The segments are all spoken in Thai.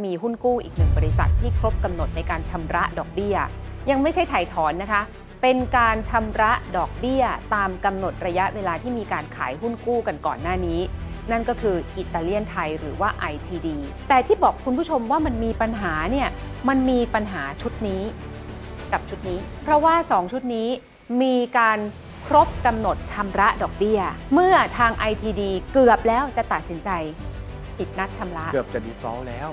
มีหุ้นกู้อีกหนึ่งบริษัทที่ครบกำหนดในการชำระดอกเบี้ย ยังไม่ใช่ถ่ายถอนนะคะ เป็นการชำระดอกเบี้ยตามกำหนดระยะเวลาที่มีการขายหุ้นกู้กันก่อนหน้านี้ นั่นก็คืออิตาเลียนไทยหรือว่า ITD แต่ที่บอกคุณผู้ชมว่ามันมีปัญหาเนี่ยมันมีปัญหาชุดนี้ กับชุดนี้ เพราะว่า 2 ชุดนี้มีการครบกำหนดชำระดอกเบี้ย เมื่อทาง ITD เกือบแล้วจะตัดสินใจปิดนัดชำระ เกือบจะดีฟอลต์แล้ว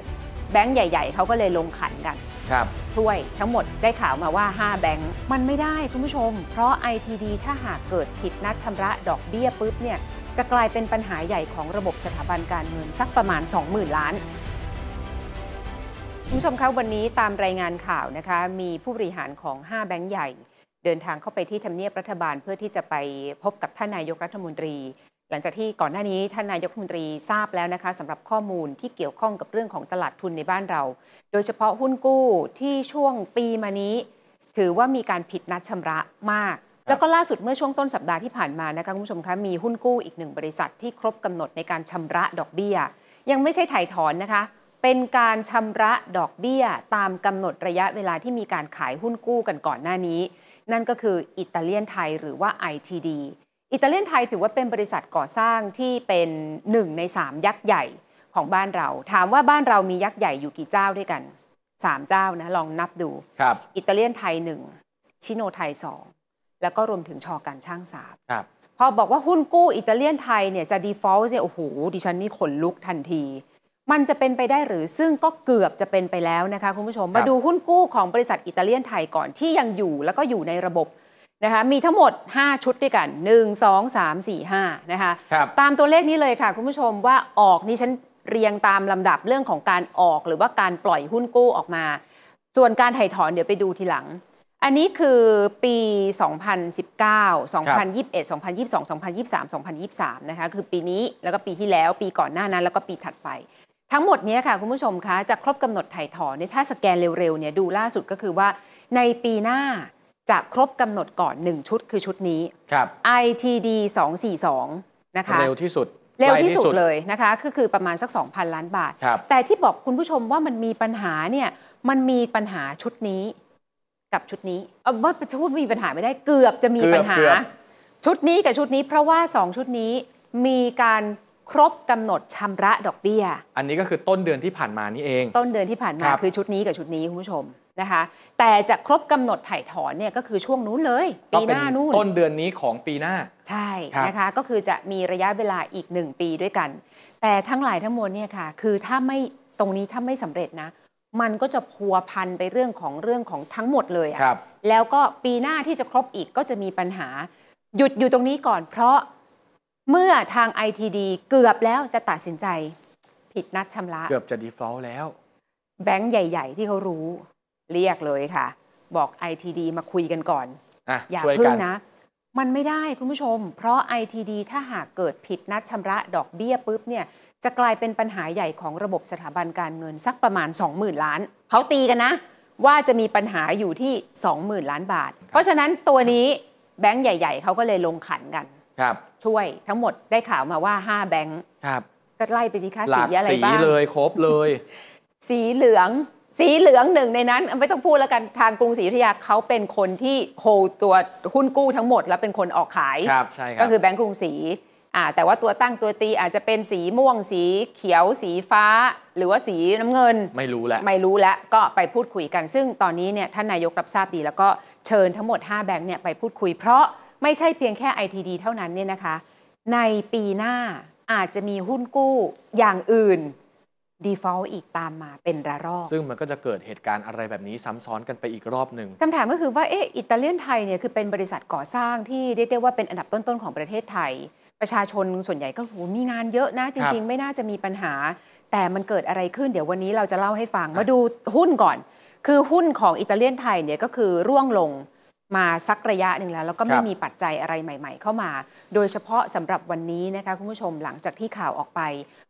แบงค์ใหญ่ๆ เขาก็เลยลงขันกัน ครับช่วยทั้งหมดได้ข่าวมาว่า 5 แบงค์มันไม่ได้คุณผู้ชม เพราะ ITD ถ้าหากเกิดผิดนัดชำระดอกเบี้ยปุ๊บเนี่ยจะกลายเป็นปัญหาใหญ่ของระบบสถาบันการเงินสักประมาณ 20,000ล้าน คุณผู้ชมคะวันนี้ตามรายงานข่าวนะคะมีผู้บริหารของ 5 แบงค์ใหญ่ เดินทางเข้าไปที่ทำเนียบรัฐบาลเพื่อที่จะไปพบกับท่านนายกรัฐมนตรีหลังจากที่ก่อนหน้านี้ท่านนายกรัฐมนตรีทราบแล้วนะคะสำหรับข้อมูลที่เกี่ยวข้องกับเรื่องของตลาดทุนในบ้านเรา โดยเฉพาะหุ้นกู้ที่ช่วงปีมานี้ ถือว่ามีการผิดนัดชำระมาก แล้วก็ล่าสุดเมื่อช่วงต้นสัปดาห์ที่ผ่านมานะคะคุณผู้ชมคะมีหุ้นกู้อีกหนึ่งบริษัท ที่ครบกำหนดในการชำระดอกเบี้ย ยังไม่ใช่ถ่ายถอนนะคะ เป็นการชำระดอกเบี้ย ตามกำหนดระยะเวลาที่มีการขายหุ้นกู้กันก่อนหน้านี้ นั่นก็คืออิตาเลียนไทยหรือว่า ITD อิตาเลียนไทยถือว่าเป็นบริษัทก่อสร้างที่เป็นหนึ่งในสามยักษ์ใหญ่ของบ้านเรา ถามว่าบ้านเรามียักษ์ใหญ่อยู่กี่เจ้าด้วยกันสามเจ้านะ ลองนับดูครับอิตาเลียนไทยหนึ่งชิโนไทยสองแล้วก็รวมถึงชอการช่างสามครับพอบอกว่าหุ้นกู้อิตาเลียนไทยเนี่ยจะดีฟอลต์เนี่ยโอ้โหดิฉันนี่ขนลุกทันที มันจะเป็นไปได้หรือซึ่งก็เกือบจะเป็นไปแล้วนะคะคุณผู้ชม มาดูหุ้นกู้ของบริษัทอิตาเลียนไทยก่อนที่ยังอยู่แล้วก็อยู่ในระบบะคะมีทั้งหมด 5 ชุดด้วยกัน 1 2 3 4 5นะคะคตามตัวเลขนี้เลยค่ะ คุณผู้ชมว่าออกนี่ฉันเรียงตามลำดับเรื่องของการออกหรือว่าการปล่อยหุ้นกู้ออกมา ส่วนการถ่ายถอนเดี๋ยวไปดูทีหลัง อันนี้คือปี 2019 2021 2022 2023 2023นะคะคือปีนี้แล้วก็ปีที่แล้วปีก่อนหน้านั้นแล้วก็ปีถัดไป ทั้งหมดนี้ค่ะ คุณผู้ชมคะจะครบกำหนดถ่ายถอนเนี่ยถ้าสแกนเร็วๆเนี่ยดูล่าสุดก็คือว่าในปีหน้าจะครบกำหนดก่อน 1 ชุดคือชุดนี้ครับ ITD 242นะคะเร็วที่สุด เร็วที่สุดเลยนะคะก็คือประมาณสัก 2,000 ล้านบาทบแต่ที่บอกคุณผู้ชมว่ามันมีปัญหาเนี่ยมันมีปัญหาชุดนี้กับชุดนี้เอาว่าชุดมีปัญหาไม่ได้เกือบจะมีปัญหา ชุดนี้กับชุดนี้ เพราะว่า 2ชุดนี้มีการครบกำหนดชำระดอกเบี้ย อันนี้ก็คือต้นเดือนที่ผ่านมานี่เอง ต้นเดือนที่ผ่านมาคคือชุดนี้กับชุดนี้คุณผู้ชมนะคะแต่จะครบกำหนดถ่ายถอนเนี่ยก็คือช่วงนู้นเลย ปีหน้านู่นต้นเดือนนี้ของปีหน้า ใช่นะคะก็คือจะมีระยะเวลาอีก 1 ปีด้วยกัน แต่ทั้งหลายทั้งมวลเนี่ยค่ะคือถ้าไม่ตรงนี้ถ้าไม่สำเร็จนะมันก็จะพัวพันไปเรื่องของเรื่องของทั้งหมดเลยอะ่ะแล้วก็ปีหน้าที่จะครบอีกก็จะมีปัญหาหยุดอยู่ตรงนี้ก่อนเพราะเมื่อทาง ITD เกือบแล้วจะตัดสินใจ ผิดนัดชำระ เกือบจะดีฟอลต์แล้วแบงค์ใหญ่ๆที่เขารู้เรียกเลยค่ะ บอก ITD มาคุยกันก่อนออย่าพึ่งนะ มันไม่ได้คุณผู้ชม เพราะ ITD ถ้าหากเกิดผิดนัดชำระดอกเบี้ยปุ๊บเนี่ยจะกลายเป็นปัญหาใหญ่ของระบบสถาบันการเงินสักประมาณ20,000ล้าน เขาตีกันนะ ว่าจะมีปัญหาอยู่ที่ 20,000ล้านบาท เพราะฉะนั้นตัวนี้แบงก์ใหญ่ๆ เขาก็เลยลงขันกัน ครับช่วย ทั้งหมดได้ข่าวมาว่า5แบงก์ครับก็ไล่ไปสิคะสีอะไรบ้างสีเลยครบเลย สีเหลืองสีเหลืองหนึ่งในนั้นไม่ต้องพูดแล้วกันทางกรุงศรีอยุธยาเขาเป็นคนที่โฮตัวหุ้นกู้ทั้งหมดแล้วเป็นคนออกขายครับใช่ครับก็คือแบงก์กรุงศรีอ่าแต่ว่าตัวตั้งตัวตีอาจจะเป็นสีม่วงสีเขียวสีฟ้า หรือว่าสีน้ำเงิน ไม่รู้แล้วไม่รู้แล้วก็ไปพูดคุยกันซึ่งตอนนี้เนี่ยท่านนายกรับทราบดี แล้วก็เชิญทั้งหมด 5แบงก์เนี่ยไปพูดคุยเพราะไม่ใช่เพียงแค่ไอทีดีเท่านั้นเนี่ยนะคะ ในปีหน้าอาจจะมีหุ้นกู้อย่างอื่น default อีกตามมาเป็นระลอกซึ่งมันก็จะเกิดเหตุการณ์อะไรแบบนี้ซ้ำซ้อนกันไปอีกรอบหนึ่งคำถามก็คือว่าเอออิตาเลียนไทยเนี่ยคือเป็นบริษัทก่อสร้างที่เรียกได้ว่าเป็นอันดับต้น ๆ ของประเทศไทย ประชาชนส่วนใหญ่ก็โหมีงานเยอะนะ จริงๆ ไม่น่าจะมีปัญหา แต่มันเกิดอะไรขึ้น เดี๋ยววันนี้เราจะเล่าให้ฟัง มาดูหุ้นก่อน คือหุ้นของอิตาเลียนไทยเนี่ยก็คือร่วงลงมาสักระยะหนึ่งแล้ว แล้วก็ไม่มีปัจจัยอะไรใหม่ๆ เข้ามา โดยเฉพาะสำหรับวันนี้นะคะคุณผู้ชมหลังจากที่ข่าวออกไป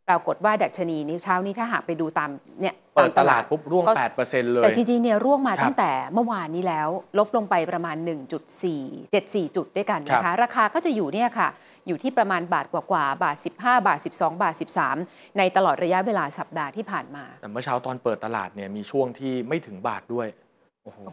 ปรากฏว่าดัชนีนี้เช้านี้ถ้าหากไปดูตามเนี่ยเปิดตลาดปุ๊บร่วง 8%เลย แต่จริงๆเนี่ยร่วงมาตั้งแต่เมื่อวานนี้แล้ว ลบลงไปประมาณ 1.4 74 จุดด้วยกันนะคะราคาก็จะอยู่เนี่ยค่ะ อยู่ที่ประมาณบาทกว่าๆบาท 15 บาท 12 บาท 13 ในตลอดระยะเวลาสัปดาห์ที่ผ่านมาแต่เมื่อเช้าตอนเปิดตลาดเนี่ยมีช่วงที่ไม่ถึงบาทด้วย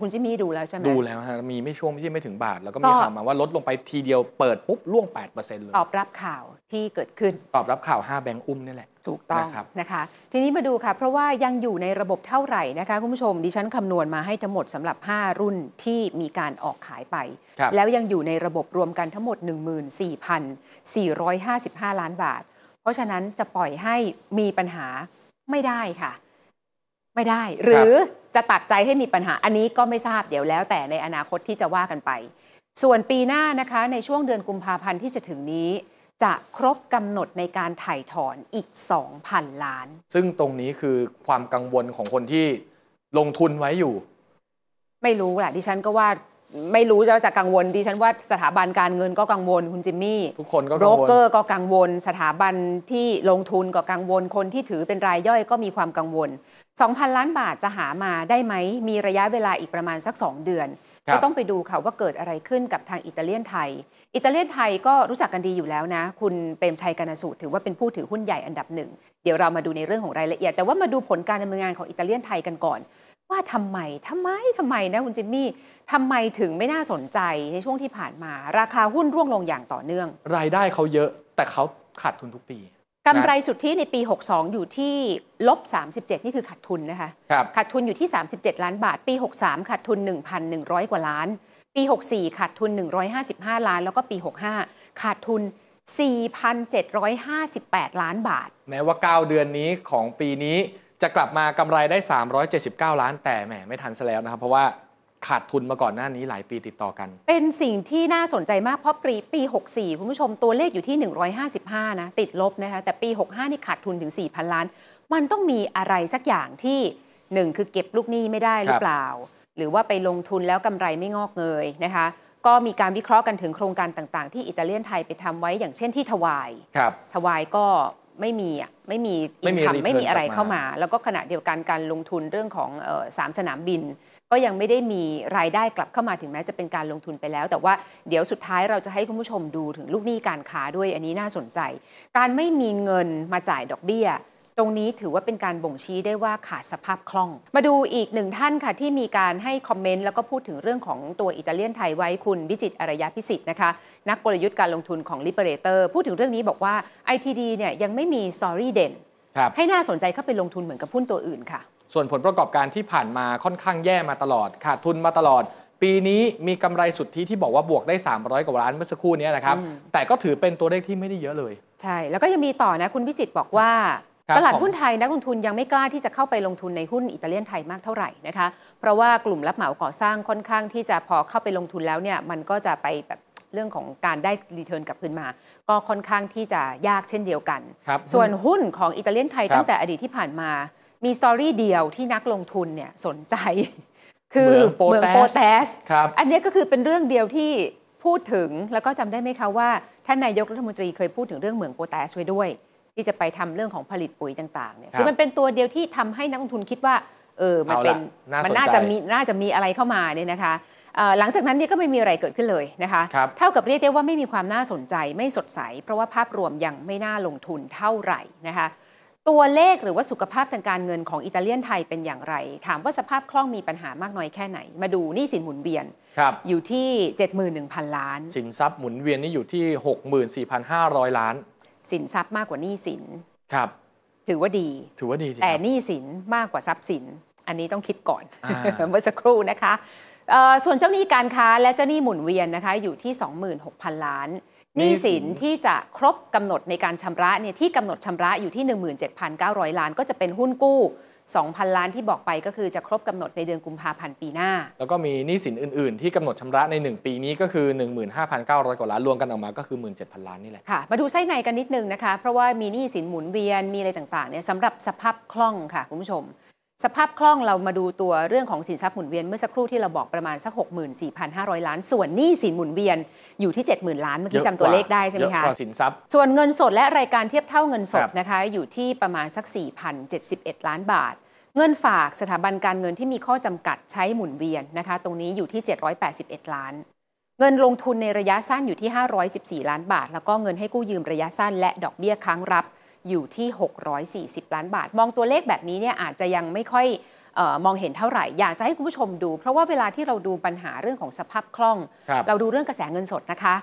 คุณจิมี่ดูแล้วใช่ไหมดูแล้วฮะมีไม่ช่วงที่ไม่ถึงบาทแล้วก็มีข่าวมาว่าลดลงไปทีเดียวเปิดปุ๊บล่วง8%เปอร์เลยตอบรับข่าวที่เกิดขึ้นตอบรับข่าว 5 แบงค์อุ้มนี่แหละ ถูกต้องนะนะคะ ทีนี้มาดูค่ะ เพราะว่ายังอยู่ในระบบเท่าไหร่นะคะคุณผู้ชม ดิฉันคำนวณมาให้ทั้งหมดสำหรับ 5 รุ่นที่มีการออกขายไป แล้วยังอยู่ในระบบรวมกันทั้งหมด 14,455 ล้านบาท เพราะฉะนั้นจะปล่อยให้มีปัญหาไม่ได้ค่ะไม่ได้หรือจะตัดใจให้มีปัญหาอันนี้ก็ไม่ทราบเดี๋ยวแล้วแต่ในอนาคตที่จะว่ากันไป ส่วนปีหน้านะคะในช่วงเดือนกุมภาพันธ์ที่จะถึงนี้จะครบกำหนดในการถ่ายถอนอีก 2,000 ล้าน ซึ่งตรงนี้คือความกังวลของคนที่ลงทุนไว้อยู่ ไม่รู้แหละดิฉันก็ว่าไม่รู้จะจะกังวลดิฉันว่าสถาบันการเงินก็กังวล คุณจิมมี่ทุกคนก็กังวลโบรกเกอร์ก็กังวล สถาบันที่ลงทุนก็กังวลคนที่ถือเป็นรายย่อยก็มีความกังวล 2,000 ล้านบาทจะหามาได้ไหมมีระยะเวลาอีกประมาณสัก2เดือนก็ต้องไปดูค่ะว่าเกิดอะไรขึ้นกับทางอิตาเลียนไทยอิตาเลียนไทยก็รู้จักกันดีอยู่แล้วนะ คุณเปรมชัยกนสูตรถือว่าเป็นผู้ถือหุ้นใหญ่อันดับหนึ่งเดี๋ยวเรามาดูในเรื่องของรายละเอียด แต่ว่ามาดูผลการดำเนินงานของอิตาเลียนไทยกันก่อนว่าทำไม ทำไมทำไมนะคุณจิมมี่ทำไมถึงไม่น่าสนใจในช่วงที่ผ่านมา ราคาหุ้นร่วงลงอย่างต่อเนื่องรายได้เขาเยอะ แต่เขาขาดทุนทุกปีกำไรสุทธิในปี 62 อยู่ที่ลบ37นี่คือขาดทุนนะคะคขาดทุนอยู่ที่ 37 ล้านบาท ปี 63ขาดทุน 1,100 กว่าล้าน ปี 64ขาดทุน 155 ล้าน แล้วก็ปี65ขาดทุน 4,758ล้านบาท แม้ว่า9เดือนนี้ของปีนี้จะกลับมากำไรได้ 379 ล้าน แต่แหม ไม่ทันซะแล้วนะครับ เพราะว่าขาดทุนมาก่อนหน้านี้หลายปีติดต่อกัน เป็นสิ่งที่น่าสนใจมากเพราะปีปี 64 คุณผู้ชมตัวเลขอยู่ที่ 155 นะ ติดลบนะคะแต่ปี 65 นี่ขาดทุนถึง 4,000 ล้าน มันต้องมีอะไรสักอย่างที่หนึ่งคือเก็บลูกหนี้ไม่ได้หรือเปล่า หรือว่าไปลงทุนแล้วกำไรไม่งอกเงยนะคะก็มีการวิเคราะห์กันถึงโครงการต่าง ๆ ที่อิตาเลียนไทยไปทำไว้อย่างเช่นที่ทวายทวายก็ไม่มีอ่ะไม่มีอินคัมไม่มีอะไรเข้ามา แล้วก็ขณะเดียวกันการลงทุนเรื่องของสามสนามบิน ก็ยังไม่ได้มีรายได้กลับเข้ามาถึงแม้จะเป็นการลงทุนไปแล้ว แต่ว่าเดี๋ยวสุดท้ายเราจะให้คุณผู้ชมดูถึงลูกหนี้การค้าด้วยอันนี้น่าสนใจ การไม่มีเงินมาจ่ายดอกเบี้ยตรงนี้ถือว่าเป็นการบ่งชี้ได้ว่าขาดสภาพคล่อง มาดูอีกหนึ่งท่านค่ะที่มีการให้คอมเมนต์ แล้วก็พูดถึงเรื่องของตัวอิตาเลียนไทยไว้คุณวิจิตอารยาพิสิทธิ์นะคะ นักกลยุทธ์การลงทุนของ l i เ e เตอร์พูดถึงเรื่องนี้บอกว่า ITD เนี่ยยังไม่มีสตอรี่เด่นให้น่าสนใจเข้าไปลงทุนเหมือนกับหุ้นตัวอื่นค่ะส่วนผลประกอบการที่ผ่านมาค่อนข้างแย่มาตลอดขาดทุนมาตลอด ปีนี้มีกำไรสุทธิที่บอกว่าบวกได้ 300กว่าล้านเมื่อสักครู่นี้นะครับแต่ก็ถือเป็นตัวเลขที่ไม่ได้เยอะเลย ใช่แล้วก็ยังมีต่อนะคุณวิจิตบอกว่าตลาดหุ้นไทยนักลงทุน ยังไม่กล้าที่จะเข้าไปลงทุนในหุ้นอิตาเลียนไทยมากเท่าไหร่นะคะเพราะว่ากลุ่มรับเหมาก่อสร้างค่อนข้างที่จะพอเข้าไปลงทุนแล้วเนี่ยมันก็จะไปแบบเรื่องของการได้รีเทิร์นกลับคืนมา ก็ค่อนข้างที่จะยากเช่นเดียวกัน ส่วนหุ้นของอิตาเลียนไทยตั้งแต่อดีตที่ผ่านมามีสตอรี่เดียวที่นักลงทุนเนี่ยสนใจคือเมืองโปแตสอันนี้ก็คือเป็นเรื่องเดียวที่พูดถึงแล้วก็จำได้ไหมคะว่าท่านนายกรัฐมนตรีเคยพูดถึงเรื่องเหมืองโปแตสไว้ด้วยที่จะไปทำเรื่องของผลิตปุ๋ยต่างๆเนี่ยคือมันเป็นตัวเดียวที่ทำให้นักลงทุนคิดว่า เออมันเป็นมันน่าจะมีน่าจะมีอะไรเข้ามาเนี่ยนะคะหลังจากนั้นนี่ก็ไม่มีอะไรเกิดขึ้นเลยนะคะเท่ากับเรียกได้ว่าไม่มีความน่าสนใจไม่สดใส เพราะว่าภาพรวมยังไม่น่าลงทุนเท่าไหร่นะคะตัวเลขหรือว่าสุขภาพทางการเงินของอิตาเลียนไทยเป็นอย่างไร ถามว่าสภาพคล่องมีปัญหามากน้อยแค่ไหน มาดูนี่สินหมุนเวียนอยู่ที่71,000 ล้าน สินทรัพย์หมุนเวียนนี่อยู่ที่ 64,500 ล้านสินทรัพย์มากกว่านี้สิน ครับ ถือว่าดี ถือว่าดีแต่หนี้สินมากกว่าทรัพย์สิน อันนี้ต้องคิดก่อนเมื่อสักครู่นะคะ ส่วนเจ้าหนี้การค้าและเจ้าหนี้หมุนเวียนนะคะอยู่ที่ 26,000 ล้านหนี้สินที่จะครบกำหนดในการชำระเนี่ยที่กำหนดชำระอยู่ที่ 17,900 ล้าน ก็จะเป็นหุ้นกู้2,000 ล้านที่บอกไปก็คือจะครบกำหนดในเดือนกุมภาพันธ์ปีหน้า แล้วก็มีหนี้สินอื่นๆที่กำหนดชำระใน 1 ปีนี้ก็คือ 15,900 กว่าล้านรวมกันออกมาก็คือ 17,000 ล้านนี่แหละ ค่ะ มาดูไส้ในกันนิดนึงนะคะ เพราะว่ามีหนี้สินหมุนเวียน มีอะไรต่าง ๆ เนี่ยสำหรับสภาพคล่องค่ะคุณผู้ชมสภาพคล่องเรามาดูตัวเรื่องของสินทรัพย์หมุนเวียนเมื่อสักครู่ที่เราบอกประมาณสัก 64,500 ล้าน ส่วนหนี้สินหมุนเวียนอยู่ที่ 70,000 ล้านเมื่อกี้จำตัวเลขได้ใช่ไหมคะเยอะกว่าสินทรัพย์ส่วนเงินสดและรายการเทียบเท่าเงินสดนะคะอยู่ที่ประมาณสัก4,071 ล้านบาท เงินฝากสถาบันการเงินที่มีข้อจำกัดใช้หมุนเวียนนะคะ ตรงนี้อยู่ที่ 781 ล้านเงินลงทุนในระยะสั้นอยู่ที่ 514ล้านบาท แล้วก็เงินให้กู้ยืมระยะสั้นและดอกเบี้ยค้างรับอยู่ที่ 640 ล้านบาท มองตัวเลขแบบนี้เนี่ยอาจจะยังไม่ค่อยออมองเห็นเท่าไหร่ อยากจะให้คุณผู้ชมดู เพราะว่าเวลาที่เราดูปัญหาเรื่องของสภาพคล่องรเราดูเรื่องกระแสเงินสดนะคะ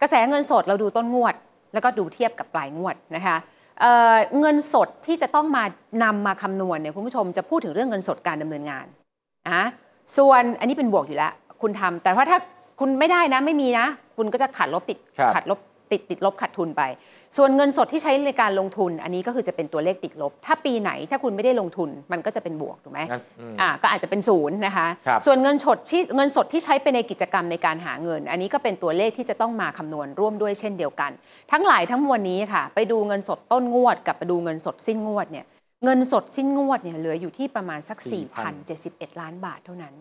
กระแสเงินสดเราดูต้นงวด แล้วก็ดูเทียบกับปลายงวดนะคะเเงินสดที่จะต้องมานำมาคำนวณเนี่ยคุณผู้ชม จะพูดถึงเรื่องเงินสดการดำเนินงานนะส่วนอันนี้เป็นบวกอยู่แล้วคุณทำ แต่ว่าถ้าคุณไม่ได้นะไม่มีนะคุณก็จะขัดลบติดขัดลบติดติดลบขาดทุนไป ส่วนเงินสดที่ใช้ในการลงทุน อันนี้ก็คือจะเป็นตัวเลขติดลบ ถ้าปีไหนถ้าคุณไม่ได้ลงทุนมันก็จะเป็นบวกถูกไหมอ่าก็อาจจะเป็นศูนย์นะคะ ส่วนเงินสดที่เงินสดที่ใช้ไปในกิจกรรมในการหาเงิน อันนี้ก็เป็นตัวเลขที่จะต้องมาคำนวณ ร่วมด้วยเช่นเดียวกัน ทั้งหลายทั้งมวลนี้ค่ะ ไปดูเงินสดต้นงวดกับไปดูเงินสดสิ้นงวดเนี่ยเงินสดสิ้นงวดเนี่ยเหลืออยู่ที่ประมาณสัก4,071 ล้านบาทเท่านั้น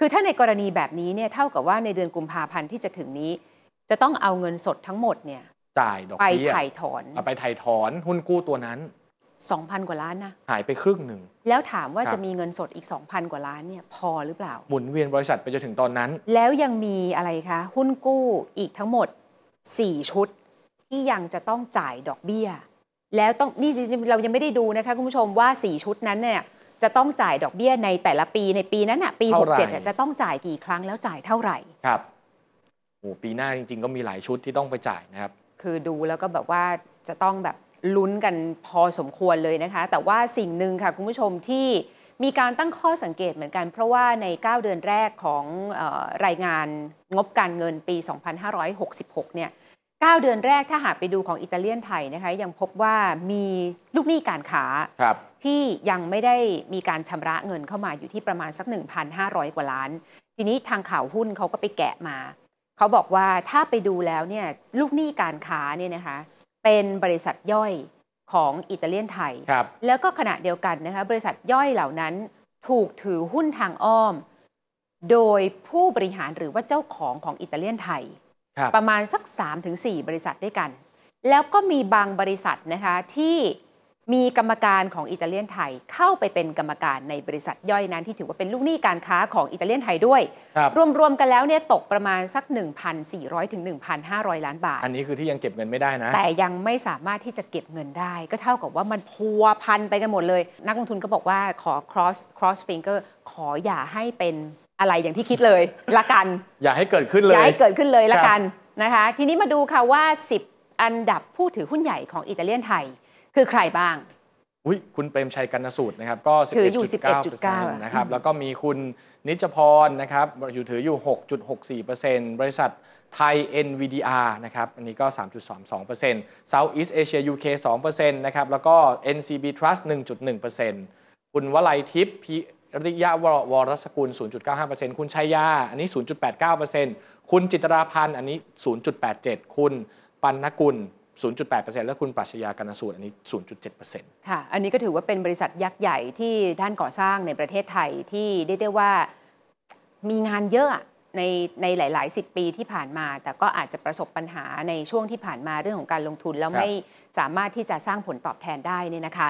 คือถ้าในกรณีแบบนี้เนี่ยเท่ากับว่าในเดือนกุมภาพันธ์ที่จะถึงนี้จะต้องเอาเงินสดทั้งหมดเนี่ย จ่ายดอกเบี้ยไปถ่ายถอนเอาไปถ่ายถอนหุ้นกู้ตัวนั้น 2,000 กว่าล้านนะ หายไปครึ่งหนึ่งแล้วถามว่าจะมีเงินสดอีก2,000กว่าล้านเนี่ยพอหรือเปล่าหมุนเวียนบริษัทไปจนถึงตอนนั้น แล้วยังมีอะไรคะหุ้นกู้อีกทั้งหมด 4 ชุด ที่ยังจะต้องจ่ายดอกเบี้ย แล้วต้องนี่เรายังไม่ได้ดูนะคะ คุณผู้ชมว่า4ชุดนั้นเนี่ยจะต้องจ่ายดอกเบี้ยในแต่ละปีในปีนั้นอ่ะปีหก67เจ็ดจะต้องจ่ายกี่ครั้งแล้วจ่ายเท่าไหร่ครับปีหน้าจริงๆก็มีหลายชุดที่ต้องไปจ่ายนะครับ คือดูแล้วก็แบบว่าจะต้องแบบลุ้นกันพอสมควรเลยนะคะ แต่ว่าสิ่งหนึ่งค่ะคุณผู้ชมที่มีการตั้งข้อสังเกตเหมือนกัน เพราะว่าใน 9 เดือนแรกของออรายงานงบการเงินปี 2566เนี่ย9เดือนแรกถ้าหากไปดูของอิตาเลียนไทยนะคะยังพบว่ามีลูกหนี้การค้าที่ยังไม่ได้มีการชำระเงินเข้ามาอยู่ที่ประมาณสัก 1,500 กว่าล้าน ทีนี้ทางข่าวหุ้นเขาก็ไปแกะมาเขาบอกว่าถ้าไปดูแล้วเนี่ยลูกหนี้การค้าเนี่ยนะคะเป็นบริษัทย่อยของอิตาเลียนไทย แล้วก็ขณะเดียวกันนะคะบริษัทย่อยเหล่านั้นถูกถือหุ้นทางอ้อม โดยผู้บริหารหรือว่าเจ้าของของอิตาเลียนไทยรประมาณสัก 3-4 บริษัทด้วยกัน แล้วก็มีบางบริษัทนะคะที่มีกรรมการของอิตาเลียนไทยเข้าไปเป็นกรรมการในบริษัทย่อยนั้นที่ถือว่าเป็นลูกหนี้การค้าของอิตาเลียนไทยด้วยรรวม ๆ กันแล้วเนี่ยตกประมาณสัก 1,400ถึง1,500 ล้านบาท อันนี้คือที่ยังเก็บเงินไม่ได้นะ แต่ยังไม่สามารถที่จะเก็บเงินได้ ก็เท่ากับว่ามันพัวพันไปกันหมดเลย นักลงทุนก็บอกว่าขอ cross cross finger ขออย่าให้เป็นอะไรอย่างที่คิดเลยละกัน อย่าให้เกิดขึ้นเลยอย่าให้เกิดขึ้นเลยละกันนะคะ ทีนี้มาดูค่ะว่า 10 อันดับผู้ถือหุ้นใหญ่ของอิตาเลียนไทยคือใครบ้างอุ้ยคุณเปรมชัยกันสูตรนะครับ ก็ถืออยู่11.9 นะครับ แล้วก็มีคุณนิจพรนะครับ อยู่ถืออยู่ 6.64%บริษัทไทย NVDR นะครับ อันนี้ก็ 3 2 2 South East Asia UK 2%นะครับ แล้วก็ NCB Trust 1.1%คุณวลัยทิพย์พิริยะวรสกุล 0.95%คุณชัยยา อันนี้ 0.89%คุณจิตราพันธ์ อันนี้ 0.87 คุณปันนกุล0.8%และคุณปรัชญากนสูตร อันนี้ 0.7%ค่ะ อันนี้ก็ถือว่าเป็นบริษัทยักษ์ใหญ่ที่ท่านก่อสร้างในประเทศไทยที่ได้ได้ว่ามีงานเยอะในในหลายๆ 10 ปีที่ผ่านมา แต่ก็อาจจะประสบปัญหาในช่วงที่ผ่านมาเรื่องของการลงทุน แล้วไม่สามารถที่จะสร้างผลตอบแทนได้นี่นะคะ